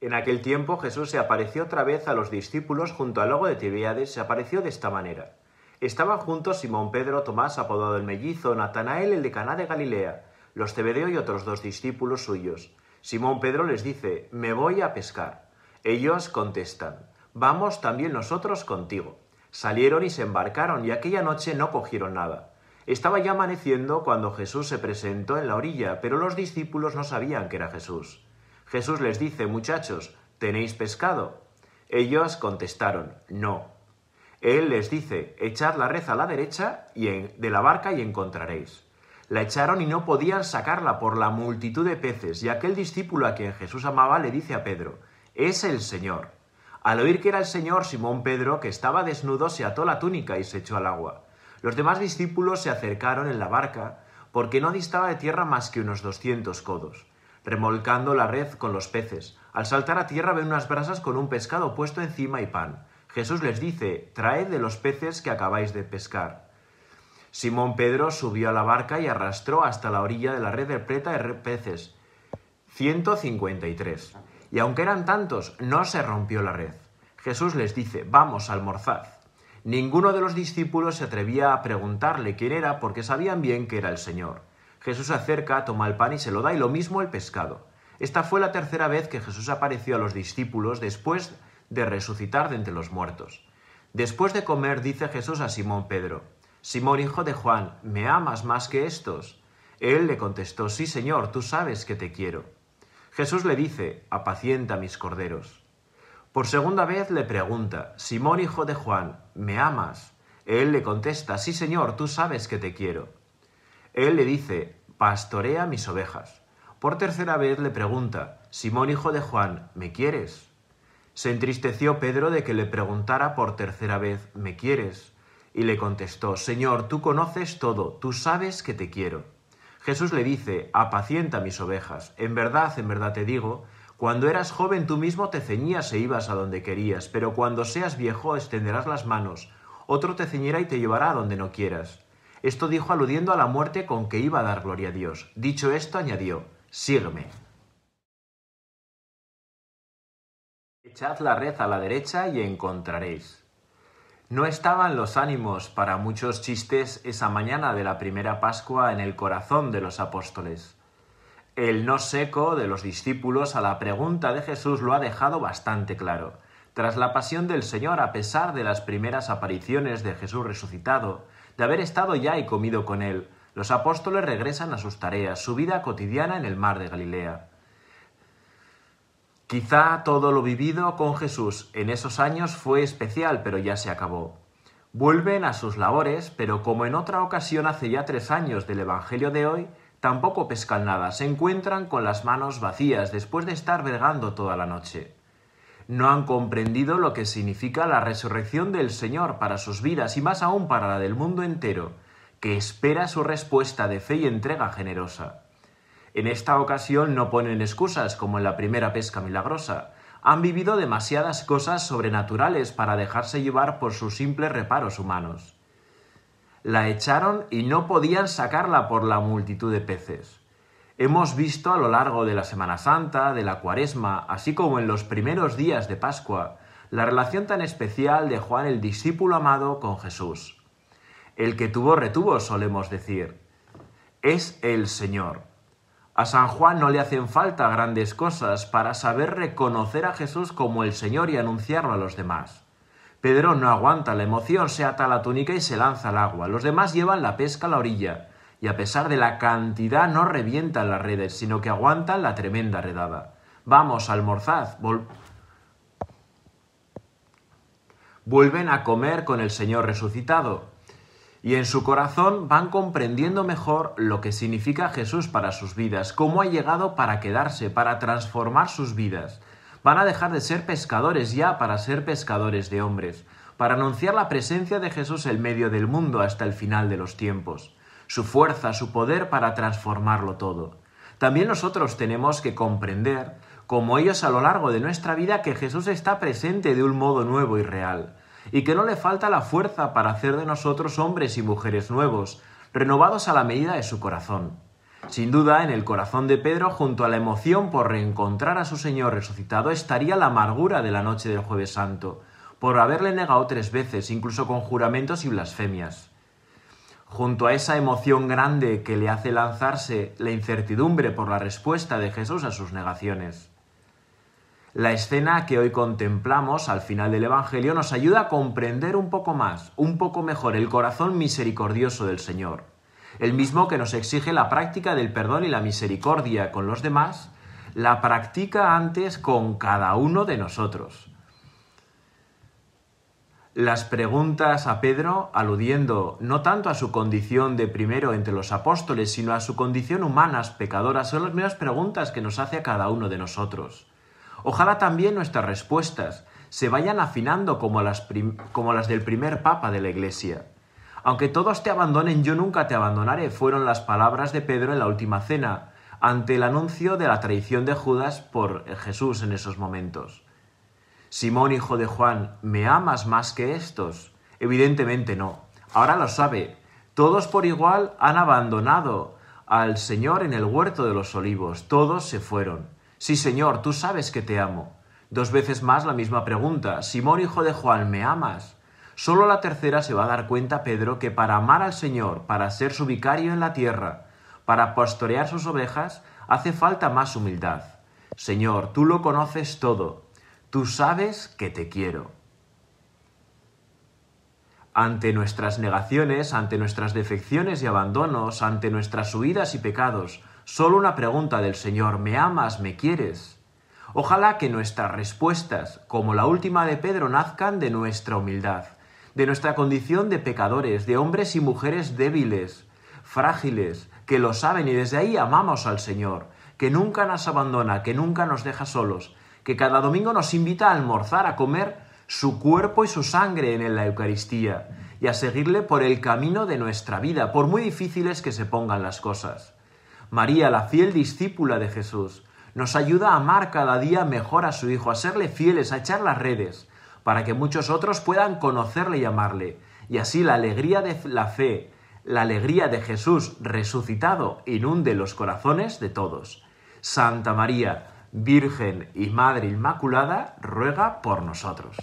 En aquel tiempo Jesús se apareció otra vez a los discípulos junto al lago de Tibiades, se apareció de esta manera. Estaban juntos Simón Pedro, Tomás, apodado el mellizo, Natanael, el de Caná de Galilea, los Tebedeo y otros dos discípulos suyos. Simón Pedro les dice, me voy a pescar. Ellos contestan, vamos también nosotros contigo. Salieron y se embarcaron, y aquella noche no cogieron nada. Estaba ya amaneciendo cuando Jesús se presentó en la orilla, pero los discípulos no sabían que era Jesús. Jesús les dice, muchachos, ¿tenéis pescado? Ellos contestaron, no. Él les dice, echad la red a la derecha y en, de la barca y encontraréis. La echaron y no podían sacarla por la multitud de peces, y aquel discípulo a quien Jesús amaba le dice a Pedro, es el Señor. Al oír que era el Señor, Simón Pedro, que estaba desnudo, se ató la túnica y se echó al agua. Los demás discípulos se acercaron en la barca, porque no distaba de tierra más que unos doscientos codos remolcando la red con los peces. Al saltar a tierra ven unas brasas con un pescado puesto encima y pan. Jesús les dice, traed de los peces que acabáis de pescar. Simón Pedro subió a la barca y arrastró hasta la orilla de la red de preta de peces. 153. Y aunque eran tantos, no se rompió la red. Jesús les dice, vamos, almorzad. Ninguno de los discípulos se atrevía a preguntarle quién era porque sabían bien que era el Señor. Jesús se acerca, toma el pan y se lo da, y lo mismo el pescado. Esta fue la tercera vez que Jesús apareció a los discípulos después de resucitar de entre los muertos. Después de comer, dice Jesús a Simón Pedro, Simón hijo de Juan, ¿me amas más que estos? Él le contestó, Sí, Señor, tú sabes que te quiero. Jesús le dice, Apacienta mis corderos. Por segunda vez le pregunta, Simón hijo de Juan, ¿me amas? Él le contesta, Sí, Señor, tú sabes que te quiero. Él le dice, Pastorea mis ovejas. Por tercera vez le pregunta, Simón hijo de Juan, ¿me quieres? Se entristeció Pedro de que le preguntara por tercera vez, ¿me quieres? Y le contestó, Señor, tú conoces todo, tú sabes que te quiero. Jesús le dice, apacienta mis ovejas. En verdad, en verdad te digo, cuando eras joven tú mismo te ceñías e ibas a donde querías, pero cuando seas viejo extenderás las manos, otro te ceñirá y te llevará a donde no quieras. Esto dijo aludiendo a la muerte con que iba a dar gloria a Dios. Dicho esto, añadió, sígueme. Echad la red a la derecha y encontraréis. No estaban los ánimos para muchos chistes esa mañana de la primera Pascua en el corazón de los apóstoles. El no seco de los discípulos a la pregunta de Jesús lo ha dejado bastante claro. Tras la pasión del Señor, a pesar de las primeras apariciones de Jesús resucitado, de haber estado ya y comido con él, los apóstoles regresan a sus tareas, su vida cotidiana en el mar de Galilea. Quizá todo lo vivido con Jesús en esos años fue especial, pero ya se acabó. Vuelven a sus labores, pero como en otra ocasión hace ya tres años del Evangelio de hoy, tampoco pescan nada, se encuentran con las manos vacías después de estar vergando toda la noche no han comprendido lo que significa la resurrección del Señor para sus vidas y más aún para la del mundo entero, que espera su respuesta de fe y entrega generosa. En esta ocasión no ponen excusas como en la primera pesca milagrosa. Han vivido demasiadas cosas sobrenaturales para dejarse llevar por sus simples reparos humanos. La echaron y no podían sacarla por la multitud de peces. Hemos visto a lo largo de la Semana Santa, de la Cuaresma, así como en los primeros días de Pascua, la relación tan especial de Juan el discípulo amado con Jesús. El que tuvo retuvo, solemos decir. Es el Señor. A San Juan no le hacen falta grandes cosas para saber reconocer a Jesús como el Señor y anunciarlo a los demás. Pedro no aguanta la emoción, se ata la túnica y se lanza al agua. Los demás llevan la pesca a la orilla y a pesar de la cantidad no revientan las redes, sino que aguantan la tremenda redada. Vamos, almorzad. Vuelven a comer con el Señor resucitado y en su corazón van comprendiendo mejor lo que significa Jesús para sus vidas, cómo ha llegado para quedarse, para transformar sus vidas. Van a dejar de ser pescadores ya para ser pescadores de hombres, para anunciar la presencia de Jesús en medio del mundo hasta el final de los tiempos su fuerza, su poder para transformarlo todo. También nosotros tenemos que comprender, como ellos a lo largo de nuestra vida, que Jesús está presente de un modo nuevo y real, y que no le falta la fuerza para hacer de nosotros hombres y mujeres nuevos, renovados a la medida de su corazón. Sin duda, en el corazón de Pedro, junto a la emoción por reencontrar a su Señor resucitado, estaría la amargura de la noche del jueves santo, por haberle negado tres veces, incluso con juramentos y blasfemias junto a esa emoción grande que le hace lanzarse la incertidumbre por la respuesta de Jesús a sus negaciones. La escena que hoy contemplamos al final del Evangelio nos ayuda a comprender un poco más, un poco mejor, el corazón misericordioso del Señor, el mismo que nos exige la práctica del perdón y la misericordia con los demás, la practica antes con cada uno de nosotros, las preguntas a Pedro aludiendo no tanto a su condición de primero entre los apóstoles, sino a su condición humanas, pecadoras, son las mismas preguntas que nos hace a cada uno de nosotros. Ojalá también nuestras respuestas se vayan afinando como las, como las del primer Papa de la Iglesia. Aunque todos te abandonen, yo nunca te abandonaré, fueron las palabras de Pedro en la última cena, ante el anuncio de la traición de Judas por Jesús en esos momentos. Simón, hijo de Juan, ¿me amas más que estos? Evidentemente no. Ahora lo sabe. Todos por igual han abandonado al Señor en el huerto de los olivos. Todos se fueron. Sí, Señor, tú sabes que te amo. Dos veces más la misma pregunta. Simón, hijo de Juan, ¿me amas? Solo la tercera se va a dar cuenta Pedro que para amar al Señor, para ser su vicario en la tierra, para pastorear sus ovejas, hace falta más humildad. Señor, tú lo conoces todo. Tú sabes que te quiero. Ante nuestras negaciones, ante nuestras defecciones y abandonos, ante nuestras huidas y pecados, solo una pregunta del Señor, ¿me amas? ¿me quieres? Ojalá que nuestras respuestas, como la última de Pedro, nazcan de nuestra humildad, de nuestra condición de pecadores, de hombres y mujeres débiles, frágiles, que lo saben y desde ahí amamos al Señor, que nunca nos abandona, que nunca nos deja solos, que cada domingo nos invita a almorzar, a comer su cuerpo y su sangre en la Eucaristía y a seguirle por el camino de nuestra vida, por muy difíciles que se pongan las cosas. María, la fiel discípula de Jesús, nos ayuda a amar cada día mejor a su Hijo, a serle fieles, a echar las redes, para que muchos otros puedan conocerle y amarle. Y así la alegría de la fe, la alegría de Jesús resucitado, inunde los corazones de todos. Santa María, Virgen y Madre Inmaculada, ruega por nosotros.